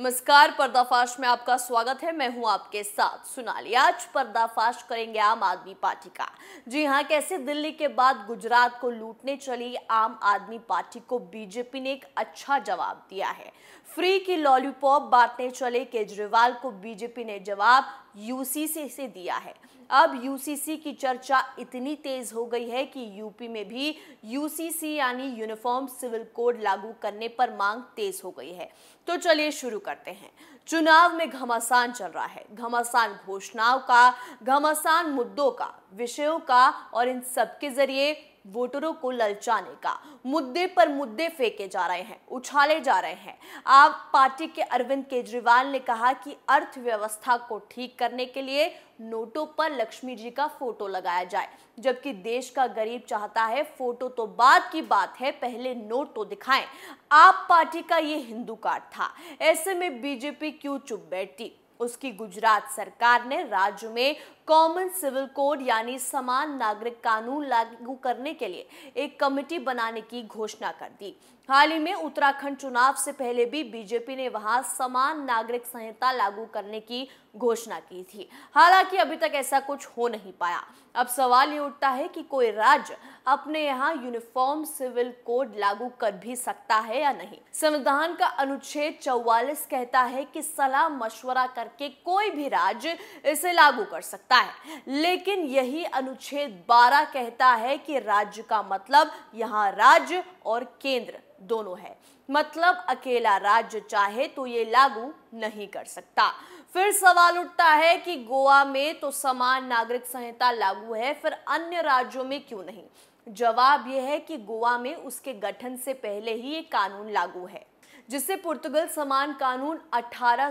नमस्कार पर्दाफाश में आपका स्वागत है मैं हूं आपके साथ सुनाली आज पर्दाफाश करेंगे आम आदमी पार्टी का जी हां कैसे दिल्ली के बाद गुजरात को लूटने चली आम आदमी पार्टी को बीजेपी ने एक अच्छा जवाब दिया है फ्री की लॉलीपॉप बांटने चले केजरीवाल को बीजेपी ने जवाब यूसीसी से दिया है अब यूसीसी की चर्चा इतनी तेज हो गई है कि यूपी में भी यूसीसी यानी यूनिफॉर्म सिविल कोड लागू करने पर मांग तेज हो गई है तो चलिए शुरू करते हैं चुनाव में घमासान चल रहा है घमासान घोषणाओं का घमासान मुद्दों का विषयों का और इन सब के जरिए वोटरों को ललचाने का मुद्दे पर मुद्दे फेंके जा रहे हैं उछाले जा रहे हैं आप पार्टी के अरविंद केजरीवाल ने कहा कि अर्थव्यवस्था को ठीक करने के लिए नोटों पर लक्ष्मी जी का फोटो लगाया जाए जबकि देश का गरीब चाहता है फोटो तो बाद की बात है पहले नोट तो दिखाएं आप पार्टी का ये हिंदू कार्ड था ऐसे में बीजेपी क्यों चुप बैठती उसकी गुजरात सरकार ने राज्य में कॉमन सिविल कोड यानी समान नागरिक कानून लागू करने के लिए एक कमेटी बनाने की घोषणा कर दी हाल ही में उत्तराखंड चुनाव से पहले भी बीजेपी ने वहां समान नागरिक संहिता लागू करने की घोषणा की थी हालांकि अभी तक ऐसा कुछ हो नहीं पाया अब सवाल ये उठता है कि कोई राज्य अपने यहाँ यूनिफॉर्म सिविल कोड लागू कर भी सकता है या नहीं संविधान का अनुच्छेद चौवालिस कहता है कि सलाह मशवरा करके कोई भी राज्य इसे लागू कर सकता है लेकिन यही अनुच्छेद 12 कहता है कि राज्य का मतलब यहाँ राज्य और केंद्र दोनों है मतलब अकेला राज्य चाहे तो ये लागू नहीं कर सकता फिर सवाल उठता है कि गोवा में तो समान नागरिक संहिता लागू है फिर अन्य राज्यों में क्यों नहीं जवाब यह है कि गोवा में उसके गठन से पहले ही ये कानून लागू है जिसे पुर्तगाल समान कानून अठारह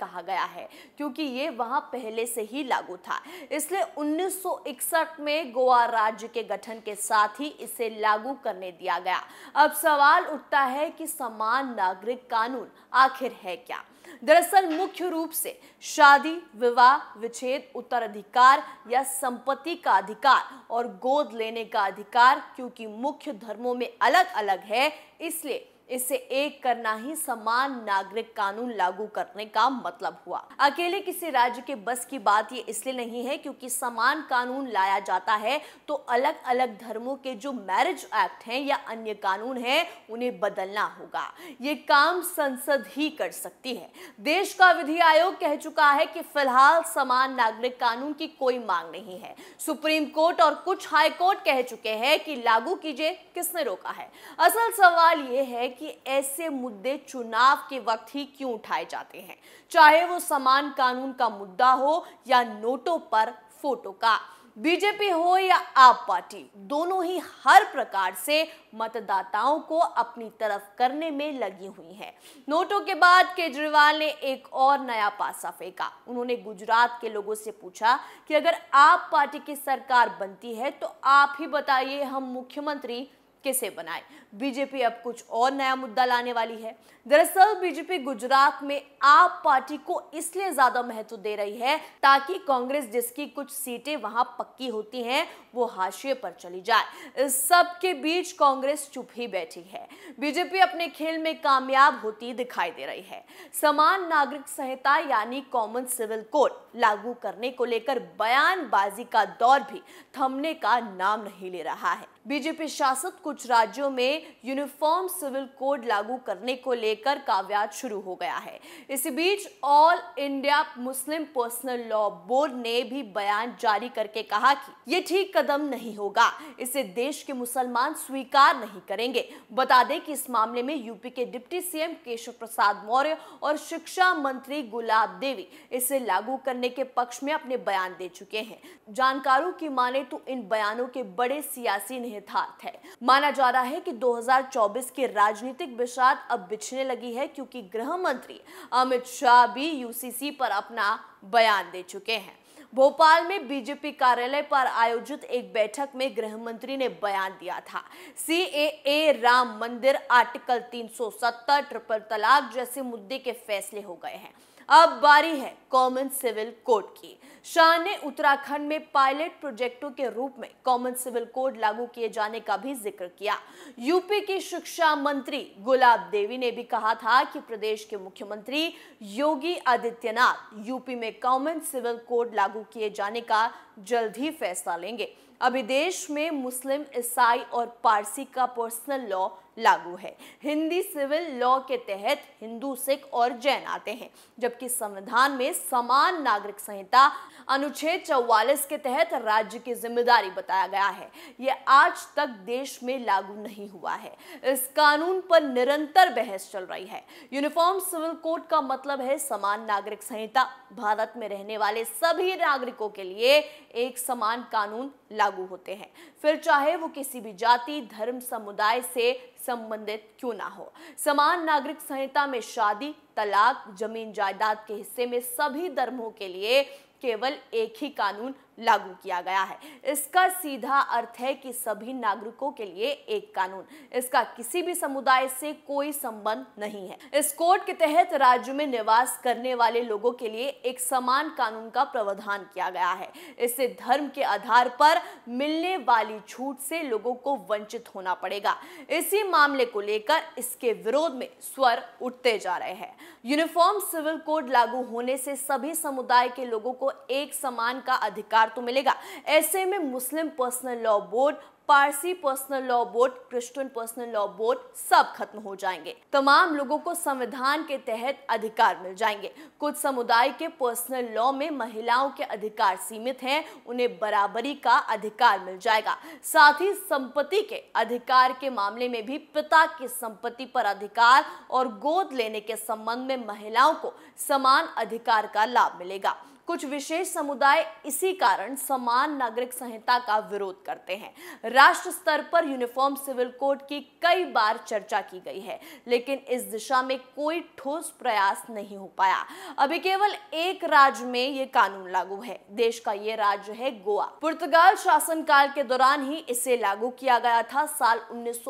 कहा गया है क्योंकि ये वहाँ पहले से ही लागू था इसलिए 1961 में गोवा राज्य के गठन के साथ ही इसे लागू करने दिया गया अब सवाल उठता है कि समान नागरिक कानून आखिर है क्या दरअसल मुख्य रूप से शादी विवाह विच्छेद उत्तराधिकार या संपत्ति का अधिकार और गोद लेने का अधिकार क्योंकि मुख्य धर्मों में अलग अलग है इसलिए इसे एक करना ही समान नागरिक कानून लागू करने का मतलब हुआ अकेले किसी राज्य के बस की बात ये इसलिए नहीं है क्योंकि समान कानून लाया जाता है तो अलग अलग धर्मों के जो मैरिज एक्ट हैं या अन्य कानून हैं उन्हें बदलना होगा ये काम संसद ही कर सकती है देश का विधि आयोग कह चुका है कि फिलहाल समान नागरिक कानून की कोई मांग नहीं है सुप्रीम कोर्ट और कुछ हाई कोर्ट कह चुके हैं कि लागू कीजिए किसने रोका है असल सवाल ये है कि ऐसे मुद्दे चुनाव के वक्त ही क्यों उठाए जाते हैं चाहे वो समान कानून का मुद्दा हो या नोटों पर फोटो का बीजेपी हो या आप पार्टी दोनों ही हर प्रकार से मतदाताओं को अपनी तरफ करने में लगी हुई है नोटों के बाद केजरीवाल ने एक और नया पासा फेंका उन्होंने गुजरात के लोगों से पूछा कि अगर आप पार्टी की सरकार बनती है तो आप ही बताइए हम मुख्यमंत्री किसे बनाए बीजेपी अब कुछ और नया मुद्दा लाने वाली है दरअसल बीजेपी गुजरात में आप पार्टी को इसलिए ज्यादा महत्व दे रही है ताकि कांग्रेस जिसकी कुछ सीटें वहां पक्की होती हैं वो हाशिए पर चली जाए सबके बीच कांग्रेस चुप ही बैठी है बीजेपी अपने खेल में कामयाब होती दिखाई दे रही है समान नागरिक संहिता यानी कॉमन सिविल कोड लागू करने को लेकर बयानबाजी का दौर भी थमने का नाम नहीं ले रहा है बीजेपी शासित कुछ राज्यों में यूनिफॉर्म सिविल कोड लागू करने को लेकर काव्याज शुरू हो गया है इसी बीच all India Muslim personal law board ने भी बयान जारी करके कहा कि ये ठीक कदम नहीं होगा इसे देश के मुसलमान स्वीकार नहीं करेंगे बता दें कि इस मामले में यूपी के डिप्टी सीएम केशव प्रसाद मौर्य और शिक्षा मंत्री गुलाब देवी इसे लागू करने के पक्ष में अपने बयान दे चुके हैं जानकारों की माने तो इन बयानों के बड़े सियासी निहितार्थ है माना जा रहा है कि 2024 की राजनीतिक बिशात अब बिछने लगी है क्योंकि गृह मंत्री अमित शाह भी यूसीसी पर अपना बयान दे चुके हैं भोपाल में बीजेपी कार्यालय पर आयोजित एक बैठक में गृह मंत्री ने बयान दिया था सी ए राम मंदिर आर्टिकल 370 ट्रिपल तलाक जैसे मुद्दे के फैसले हो गए हैं अब बारी है कॉमन सिविल कोड की शाह ने उत्तराखंड में पायलट प्रोजेक्टों के रूप में कॉमन सिविल कोड लागू किए जाने का भी जिक्र किया यूपी की शिक्षा मंत्री गुलाब देवी ने भी कहा था कि प्रदेश के मुख्यमंत्री योगी आदित्यनाथ यूपी में कॉमन सिविल कोड लागू किए जाने का जल्द ही फैसला लेंगे अभी देश में मुस्लिम ईसाई और पारसी का पर्सनल लॉ लागू है हिंदी सिविल लॉ के तहत हिंदू सिख और जैन आते हैं जबकि संविधान में समान नागरिक संहिता अनुच्छेद चौवालिस के तहत राज्य की जिम्मेदारी बताया गया है ये आज तक देश में लागू नहीं हुआ है इस कानून पर निरंतर बहस चल रही है यूनिफॉर्म सिविल कोड का मतलब है समान नागरिक संहिता भारत में रहने वाले सभी नागरिकों के लिए एक समान कानून लागू होते हैं फिर चाहे वो किसी भी जाति धर्म समुदाय से संबंधित क्यों ना हो समान नागरिक संहिता में शादी तलाक जमीन जायदाद के हिस्से में सभी धर्मों के लिए केवल एक ही कानून लागू किया गया है इसका सीधा अर्थ है कि सभी नागरिकों के लिए एक कानून इसका किसी भी समुदाय से कोई संबंध नहीं है इस कोड के तहत राज्य में निवास करने वाले लोगों के लिए एक समान कानून का प्रावधान किया गया है इससे धर्म के आधार पर मिलने वाली छूट से लोगों को वंचित होना पड़ेगा इसी मामले को लेकर इसके विरोध में स्वर उठते जा रहे हैं यूनिफॉर्म सिविल कोड लागू होने से सभी समुदाय के लोगों को एक समान का अधिकार अधिकार तो मिलेगा ऐसे में Muslim personal law board Parsi personal law board Christian personal law board सब खत्म हो जाएंगे तमाम लोगों को संविधान के तहत अधिकार मिल जाएंगे कुछ समुदाय के पर्सनल लॉ में महिलाओं के अधिकार सीमित हैं उन्हें बराबरी का अधिकार मिल जाएगा साथ ही संपत्ति के अधिकार के मामले में भी पिता की संपत्ति पर अधिकार और गोद लेने के संबंध में महिलाओं को समान अधिकार का लाभ मिलेगा कुछ विशेष समुदाय इसी कारण समान नागरिक संहिता का विरोध करते हैं राष्ट्र स्तर पर यूनिफॉर्म सिविल कोड की कई बार चर्चा की गई है लेकिन इस दिशा में कोई ठोस प्रयास नहीं हो पाया अभी केवल एक राज्य में ये कानून लागू है देश का ये राज्य है गोवा पुर्तगाल शासन काल के दौरान ही इसे लागू किया गया था साल उन्नीस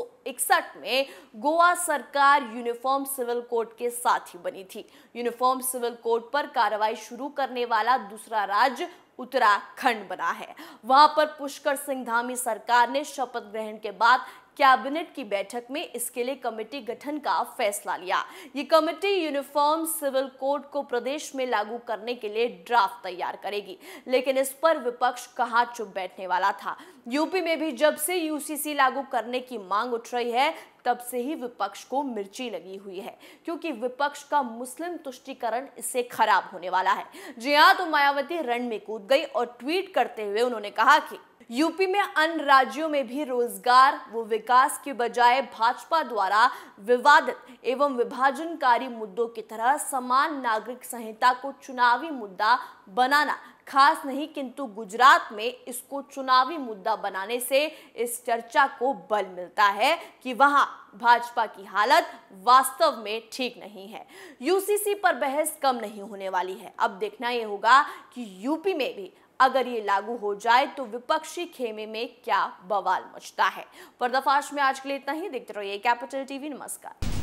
में गोवा सरकार यूनिफॉर्म सिविल कोड के साथ ही बनी थी यूनिफॉर्म सिविल कोड पर कार्रवाई शुरू करने वाला वाला दूसरा राज्य उत्तराखंड बना है वहां पर पुष्कर सिंह धामी सरकार ने शपथ ग्रहण के बाद कैबिनेट की बैठक में इसके लिए कमेटी गठन का फैसला लिया ये कमेटी यूनिफॉर्म सिविल कोड को प्रदेश में लागू करने के लिए ड्राफ्ट तैयार करेगी लेकिन इस पर विपक्ष कहाँ चुप बैठने वाला था यूपी में भी जब से यूसीसी लागू करने की मांग उठ रही है तब से ही विपक्ष को मिर्ची लगी हुई है क्योंकि विपक्ष का मुस्लिम तुष्टिकरण इससे खराब होने वाला है जी हाँ तो मायावती रण में कूद गई और ट्वीट करते हुए उन्होंने कहा कि यूपी में अन्य राज्यों में भी रोजगार व विकास के बजाय भाजपा द्वारा विवादित एवं विभाजनकारी मुद्दों की तरह समान नागरिक संहिता को चुनावी मुद्दा बनाना खास नहीं किंतु गुजरात में इसको चुनावी मुद्दा बनाने से इस चर्चा को बल मिलता है कि वहां भाजपा की हालत वास्तव में ठीक नहीं है यूसीसी पर बहस कम नहीं होने वाली है अब देखना यह होगा कि यूपी में भी अगर ये लागू हो जाए तो विपक्षी खेमे में क्या बवाल मचता है पर्दाफाश में आज के लिए इतना ही देखते रहिए कैपिटल टीवी नमस्कार